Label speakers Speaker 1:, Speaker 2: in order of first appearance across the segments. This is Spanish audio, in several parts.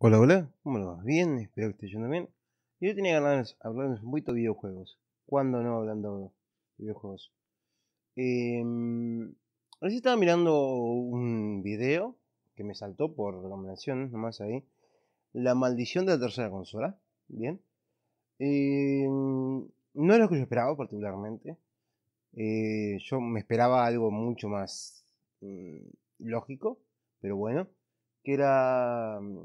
Speaker 1: Hola, hola, ¿cómo lo vas? Bien, espero que estés yendo bien. Yo tenía ganas de hablarles un poquito de videojuegos. ¿Cuándo no hablando de videojuegos? Eh, recién estaba mirando un video que me saltó por recomendación, nomás ahí. La maldición de la tercera consola. Bien. Em, no era lo que yo esperaba particularmente. Eh, yo me esperaba algo mucho más mm, lógico, pero bueno. Que era mm,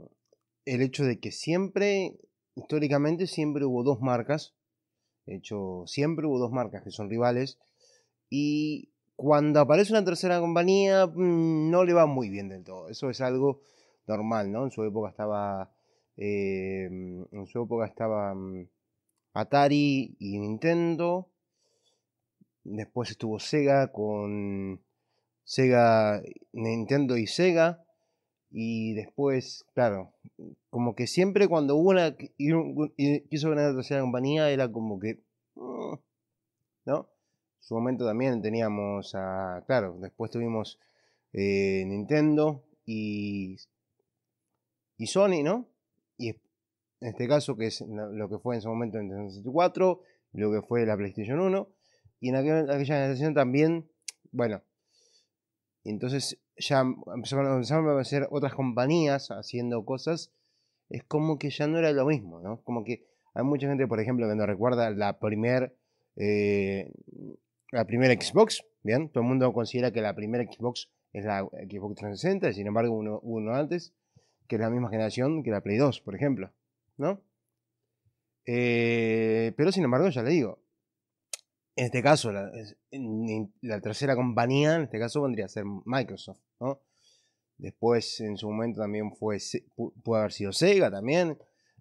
Speaker 1: el hecho de que siempre, históricamente, siempre hubo dos marcas. De hecho, siempre hubo dos marcas que son rivales. Y cuando aparece una tercera compañía, mm, no le va muy bien del todo. Eso es algo normal, ¿no? En su época estaba. Eh, en su época estaba mm, Atari y Nintendo. Después estuvo Sega con Sega, Nintendo y Sega. Y después, claro, como que siempre cuando hubo una quiso ganar la tercera compañía era como que... Mm", ¿No? En su momento también teníamos a... Claro, después tuvimos eh, Nintendo y... Y Sony, ¿no? Y en este caso, que es lo que fue en su momento en Nintendo 64, lo que fue la PlayStation 1. Y en aquella, aquella generación también, bueno, entonces ya empezaron, a aparecer otras compañías haciendo cosas, es como que ya no era lo mismo, ¿no? Como que hay mucha gente, por ejemplo, que no recuerda la primera eh, la primera Xbox, ¿bien? Todo el mundo considera que la primera Xbox es la Xbox 360, sin embargo, uno, uno antes, que es la misma generación que la Play 2, por ejemplo, ¿no? Eh, pero sin embargo, ya le digo, en este caso, la, tercera compañía, en este caso, vendría a ser Microsoft, ¿no? Después, en su momento, también fue, puede haber sido Sega también.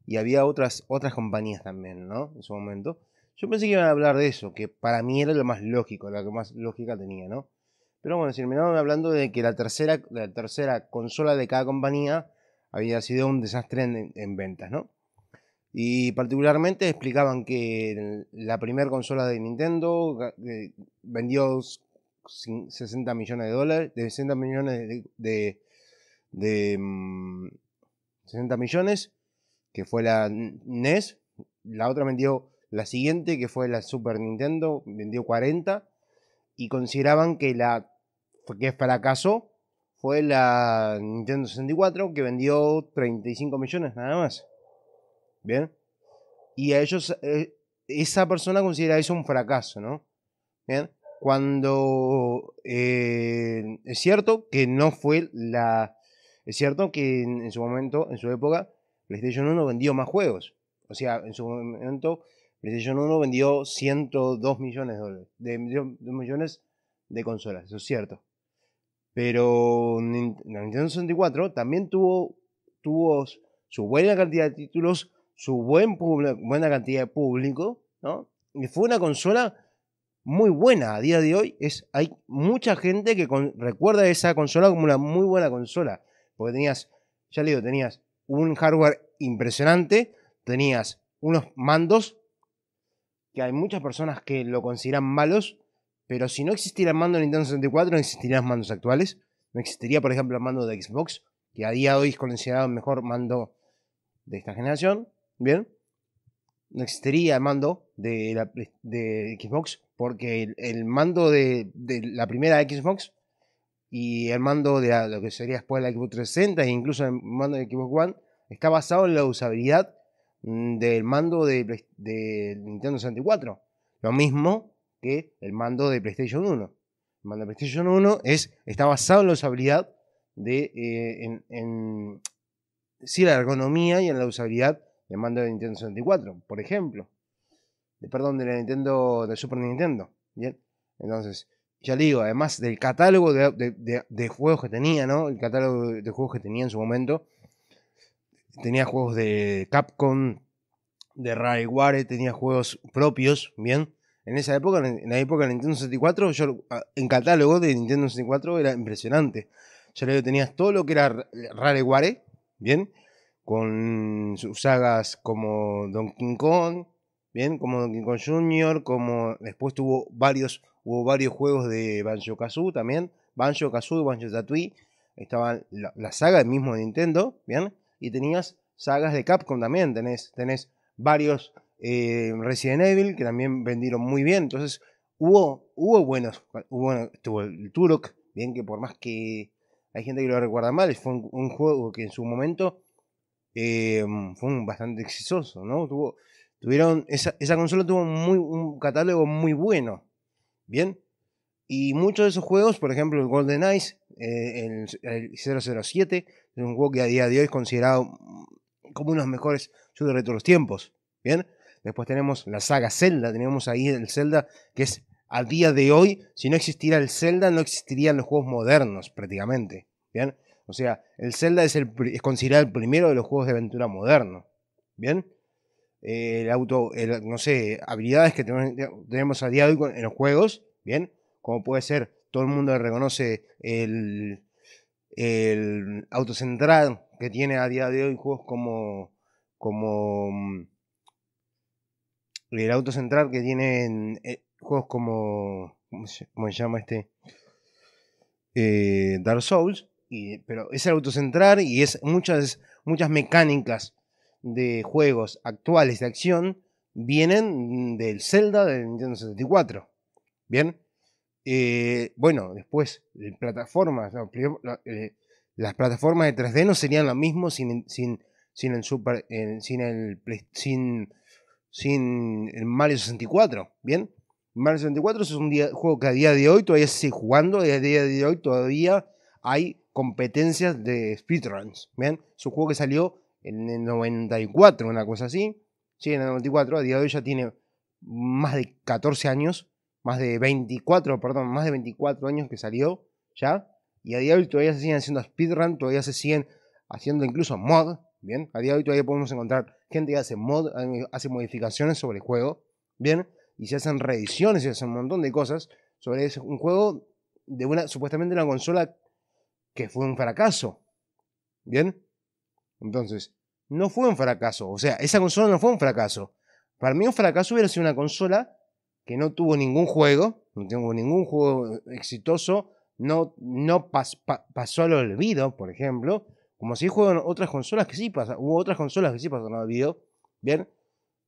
Speaker 1: Y había otras, otras compañías también, ¿no? En su momento. Yo pensé que iban a hablar de eso, que para mí era lo más lógico, lo que más lógica tenía, ¿no? Pero bueno, terminaron hablando de que la tercera, la tercera consola de cada compañía había sido un desastre en ventas, ¿no? Y particularmente explicaban que la primera consola de Nintendo eh, vendió 60 millones de dólares, de 60 millones de, de, 60 mm, millones, que fue la NES, la otra vendió la siguiente, que fue la Super Nintendo, vendió 40, y consideraban que la que fracasó fue la Nintendo 64, que vendió 35 millones nada más. ¿bien? Y a ellos, eh, esa persona considera eso un fracaso, ¿no? ¿Bien? Cuando eh, es cierto que no fue la... Es cierto que en, su momento, en su época, PlayStation 1 vendió más juegos. O sea, en su momento, PlayStation 1 vendió 102 millones de dólares. De, millones de consolas, eso es cierto. Pero la Nintendo 64 también tuvo, tuvo su buena cantidad de títulos su buen buena cantidad de público, ¿no? Y fue una consola muy buena a día de hoy. Es, hay mucha gente que recuerda esa consola como una muy buena consola. Porque tenías, ya le digo, tenías un hardware impresionante, tenías unos mandos que hay muchas personas que lo consideran malos, pero si no existiera el mando de Nintendo 64, no existirían mandos actuales. No existiría, por ejemplo, el mando de Xbox, que a día de hoy es considerado el mejor mando de esta generación. Bien. No existiría el mando de, la, Xbox porque el, mando de, la primera Xbox y el mando de lo que sería después la Xbox 360 e incluso el mando de Xbox One está basado en la usabilidad mm, del mando de, Nintendo 64. Lo mismo que el mando de PlayStation 1. El mando de PlayStation 1 es, está basado en la usabilidad de eh, la ergonomía y en la usabilidad de mando de Nintendo 64, por ejemplo. perdón, de la Nintendo, de Super Nintendo. Bien, entonces, ya digo, además del catálogo de, juegos que tenía, ¿no? El catálogo de juegos que tenía en su momento. Tenía juegos de Capcom, de Rareware, tenía juegos propios, ¿bien? En esa época, en la época de Nintendo 64, yo ah, en catálogo de Nintendo 64 era impresionante. Yo le digo, tenías todo lo que era Rareware, ¿bien? con sus sagas como Donkey Kong, bien, como Donkey Kong Jr., como después tuvo varios, hubo varios juegos de Banjo Kazoo también, Banjo Kazoo Banjo Tatooine, estaba la, saga del mismo Nintendo, bien, y tenías sagas de Capcom también, tenés, tenés varios eh, Resident Evil que también vendieron muy bien, entonces hubo, hubo buenos, hubo, estuvo el Turok, bien que por más que hay gente que lo recuerda mal, fue un juego que en su momento eh, fue bastante exitoso, ¿no? tuvieron, esa, consola tuvo un catálogo muy bueno, ¿bien? Y muchos de esos juegos, por ejemplo el Golden Eyes, eh, el, 007, es un juego que a día de hoy es considerado como uno de los mejores shooters de todos los tiempos, ¿bien? Después tenemos la saga Zelda, tenemos ahí el Zelda que es a día de hoy, si no existiera el Zelda, no existirían los juegos modernos prácticamente. ¿bien? O sea, el Zelda es, el, considerado el primero de los juegos de aventura moderno. ¿Bien? el auto, no sé, habilidades que tenemos, a día de hoy en los juegos, ¿bien? Como puede ser, todo el mundo reconoce el, el auto central que tiene a día de hoy juegos como, como mm, el auto central que tiene en eh, juegos como, ¿cómo se, llama este? Eh, Dark Souls, pero es el autocentrar y es muchas, muchas mecánicas de juegos actuales de acción vienen del Zelda del Nintendo 64, Bien. Eh, bueno, después, plataformas. Eh, las plataformas de 3D no serían lo mismo sin, sin, el Super. Eh, sin el. Sin, el Mario 64. Bien. Mario 64 es un juego que a día de hoy todavía se sigue jugando. Y a día de hoy todavía hay competencias de speedruns. ¿Bien? Su juego que salió en el 94, una cosa así. Sí, en el 94, a día de hoy ya tiene más de 14 años, más de 24, perdón, más de 24 años que salió ya. Y a día de hoy todavía se siguen haciendo speedruns, todavía se siguen haciendo incluso mod. Bien, a día de hoy todavía podemos encontrar gente que hace mod, eh, hace modificaciones sobre el juego. Bien, y se hacen reediciones y se hacen un montón de cosas sobre un juego de una supuestamente una consola que fue un fracaso. ¿Bien? Entonces, no fue un fracaso. O sea, esa consola no fue un fracaso. Para mí un fracaso hubiera sido una consola que no tuvo ningún juego, no tuvo ningún juego exitoso, no, no pasó al olvido, por ejemplo, como si juegan otras consolas que sí hubo otras consolas que sí pasaron al olvido, ¿bien?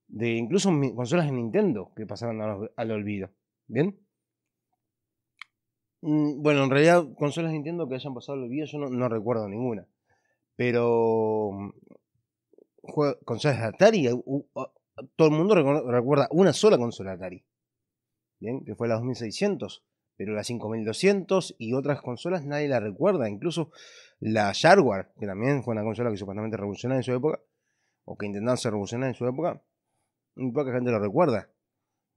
Speaker 1: De incluso consolas de Nintendo que pasaron al olvido, ¿bien? Mm, bueno, en realidad, consolas Nintendo que hayan pasado el vídeo, yo no, recuerdo ninguna. Pero. Mm, consolas de Atari, todo el mundo recuerda una sola consola Atari. Bien, que fue la 2600. Pero la 5200 y otras consolas nadie la recuerda. Incluso la Jaguar, que también fue una consola que supuestamente revolucionó en su época, o que intentaron ser revolucionar en su época, muy poca gente la recuerda.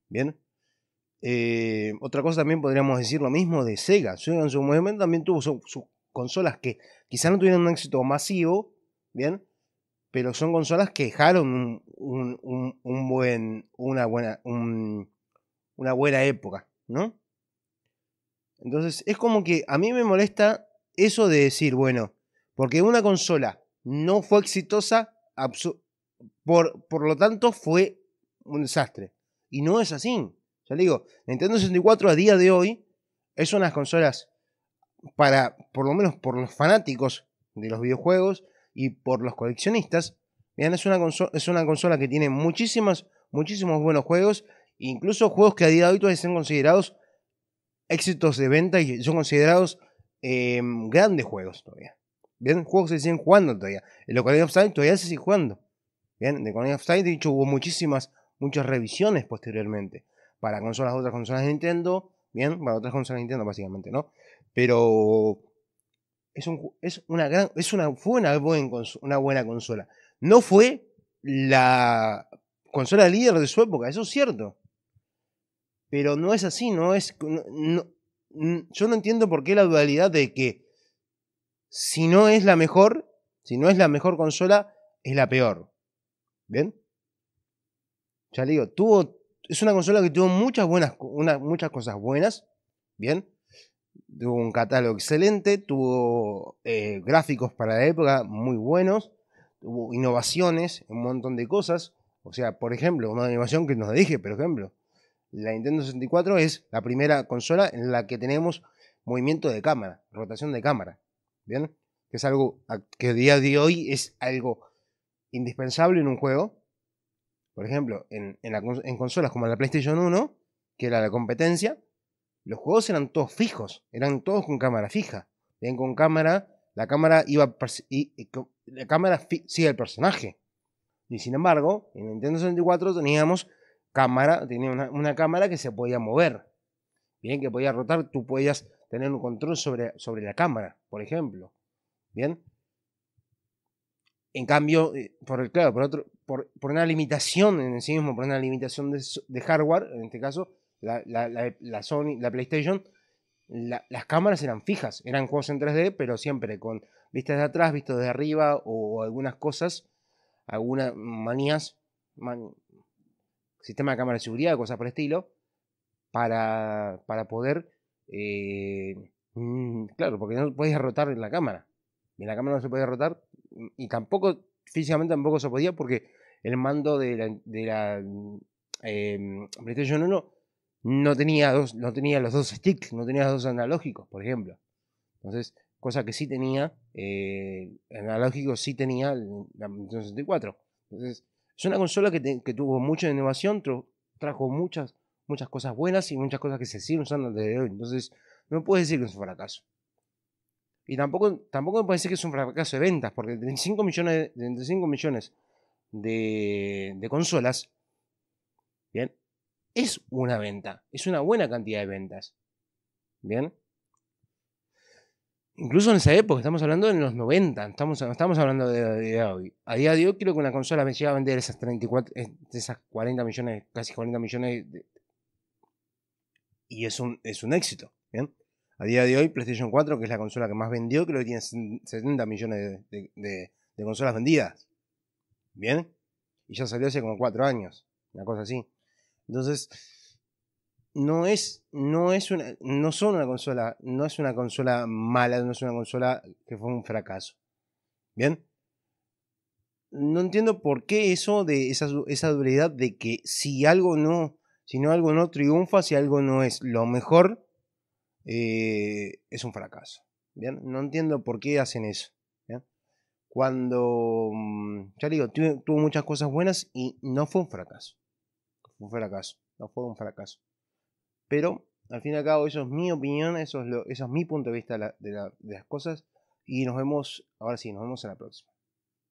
Speaker 1: Bien. Eh, otra cosa también podríamos decir lo mismo de Sega. en su momento también tuvo sus consolas que quizás no tuvieron un éxito masivo, ¿bien? Pero son consolas que dejaron un, un buen, una, buena, una buena época, ¿no? Entonces es como que a mí me molesta eso de decir, bueno, porque una consola no fue exitosa, por, por lo tanto fue un desastre. Y no es así. Ya le digo, Nintendo 64 a día de hoy es unas consolas para, por lo menos por los fanáticos de los videojuegos y por los coleccionistas, vean, es una, consola, es una consola que tiene muchísimos, muchísimos buenos juegos, incluso juegos que a día de hoy todavía son considerados éxitos de venta y son considerados em, grandes juegos todavía. Bien, juegos que se siguen jugando todavía. El Ocarina of Time todavía se sigue jugando. Bien, de Ocarina of Time, de hecho, hubo muchísimas, muchas revisiones posteriormente para consolas, otras consolas de Nintendo, bien, para otras consolas de Nintendo básicamente, ¿no? Pero es, un, es una gran, es una, fue una, buen, una buena consola. No fue la consola líder de su época, eso es cierto. Pero no es así, no es... yo no entiendo por qué la dualidad de que si no es la mejor, si no es la mejor consola, es la peor. ¿Bien? Ya le digo, tuvo es una consola que tuvo muchas, buenas, muchas cosas buenas, ¿bien? Tuvo un catálogo excelente, tuvo eh, gráficos para la época muy buenos, tuvo innovaciones, un montón de cosas. O sea, por ejemplo, una innovación que nos dije, por ejemplo, la Nintendo 64 es la primera consola en la que tenemos movimiento de cámara, rotación de cámara, ¿bien? Que es algo que a día de hoy es algo indispensable en un juego, por ejemplo, en, consolas como la PlayStation 1, que era la competencia, los juegos eran todos fijos, eran todos con cámara fija. Bien, con cámara, la cámara iba y, la cámara sigue el personaje. Y sin embargo, en Nintendo 64 teníamos cámara, tenía una, cámara que se podía mover. Bien, que podía rotar, tú podías tener un control sobre, sobre la cámara, por ejemplo. Bien. En cambio, eh, por el, claro, por otro, por, una limitación en sí mismo, por una limitación de, hardware, en este caso, la, la, Sony, la PlayStation, las cámaras eran fijas, eran juegos en 3D, pero siempre con vistas de atrás, vistas de arriba o, algunas cosas, algunas manías, sistema de cámara de seguridad, cosas por el estilo, para, poder... Eh, mm, claro, porque no podías rotar en la cámara. En la cámara no se podía rotar y tampoco, físicamente tampoco se podía porque el mando de la, mm, em, PlayStation 1 no tenía, no tenía los dos sticks, no tenía los dos analógicos, por ejemplo. Entonces, cosa que sí tenía, eh, analógico sí tenía la Nintendo 64. Entonces, es una consola que, que tuvo mucha innovación, trajo muchas, muchas cosas buenas y muchas cosas que se siguen usando desde hoy. Entonces, no me puedes decir que es un fracaso. Y tampoco, tampoco me puede decir que es un fracaso de ventas, porque 35 millones, 35 millones de, consolas, ¿bien? Es una venta, es una buena cantidad de ventas, ¿bien? Incluso en esa época, estamos hablando en los 90, estamos, estamos hablando de, hoy. A día de hoy creo que una consola me llega a vender esas 34, esas 40 millones, casi 40 millones y es un, es un éxito. ¿bien? A día de hoy, PlayStation 4, que es la consola que más vendió, creo que tiene 70 millones de consolas vendidas. ¿Bien? Y ya salió hace como cuatro años, una cosa así. Entonces, no es, no es una, no son una consola, no es una consola mala, no es una consola que fue un fracaso. ¿Bien? No entiendo por qué eso de esa, esa dualidad de que si algo no, si no algo no triunfa, si algo no es lo mejor, eh, es un fracaso. ¿Bien? No entiendo por qué hacen eso cuando, mm, ya digo, tuvo, muchas cosas buenas y no fue un fracaso. Fue un fracaso, no fue un fracaso. Pero, al fin y al cabo, eso es mi opinión, eso es, mi punto de vista de las cosas. Y nos vemos, ahora sí, nos vemos en la próxima.